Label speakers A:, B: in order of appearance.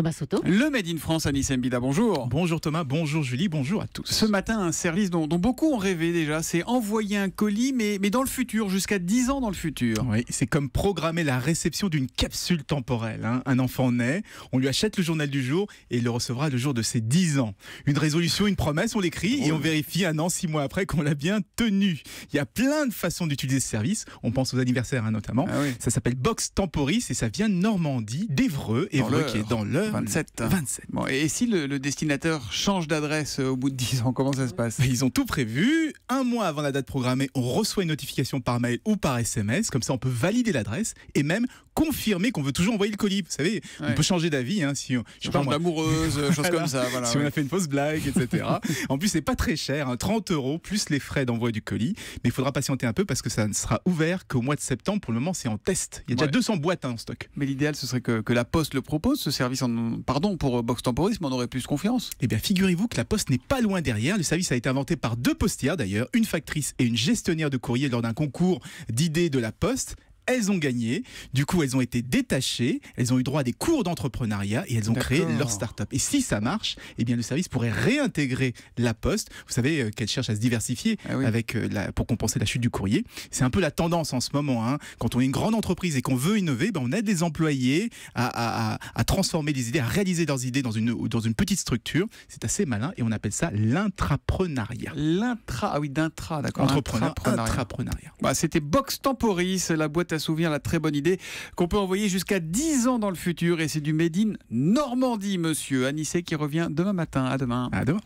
A: Thomas Soto. Le Made in France, Anis Mbida, bonjour. Bonjour Thomas, bonjour Julie, bonjour à tous. Ce matin, un service dont, beaucoup ont rêvé déjà, c'est envoyer un colis, mais, mais dans le futur, jusqu'à 10 ans dans le futur.
B: Oui, c'est comme programmer la réception d'une capsule temporelle. Hein. Un enfant naît, on lui achète le journal du jour et il le recevra le jour de ses 10 ans. Une résolution, une promesse, on l'écrit et on vérifie un an, six mois après qu'on l'a bien tenu. Il y a plein de façons d'utiliser ce service. On pense aux anniversaires hein, notamment. Ah ça s'appelle Box Temporis et ça vient de Normandie, d'Evreux. qui est dans l'heure 27. 27. Bon, et si le, destinateur change d'adresse euh, au bout de 10 ans, comment ça se passe bah, Ils ont tout prévu. Un mois avant la date programmée, on reçoit une notification par mail ou par SMS. Comme ça, on peut valider l'adresse et même confirmer qu'on veut toujours envoyer le colis. Vous savez, on peut changer d'avis hein, si on, je on euh, choses comme ça. si on a fait une fausse blague, etc. en plus, c'est pas très cher, 30 hein, euros plus les frais d'envoi du colis. Mais il faudra patienter un peu parce que ça ne sera ouvert qu'au mois de septembre. Pour le moment, c'est en test. Il y a déjà 200 boîtes hein, en stock.
A: Mais l'idéal, ce serait que, la Poste le propose, ce service. En,
B: pardon pour euh, Box Temporisme, on aurait plus confiance. Eh bien, figurez-vous que la Poste n'est pas loin derrière. Le service a été inventé par deux postières d'ailleurs, une factrice et une gestionnaire de courrier lors d'un concours d'idées de la Poste elles ont gagné. Du coup, elles ont été détachées, elles ont eu droit à des cours d'entrepreneuriat et elles ont créé leur start-up. Et si ça marche, eh bien, le service pourrait réintégrer la Poste. Vous savez euh, qu'elle cherche à se diversifier ah avec euh, la, pour compenser la chute du courrier. C'est un peu la tendance en ce moment. Hein. Quand on est une grande entreprise et qu'on veut innover, ben, on aide les employés à, transformer des idées, à réaliser leurs idées dans une, dans une petite structure. C'est assez malin et on appelle ça l'intrapreneuriat.
A: L'intra, ah oui, d'intra, d'accord. Entrepreneuriat.
B: Bah, c'était Box Temporis,
A: la boîte à Souvient la très bonne idée qu'on peut envoyer jusqu'à 10 ans dans le futur. Et c'est du Made in Normandie, monsieur. Anissé qui revient demain matin. À demain. À demain.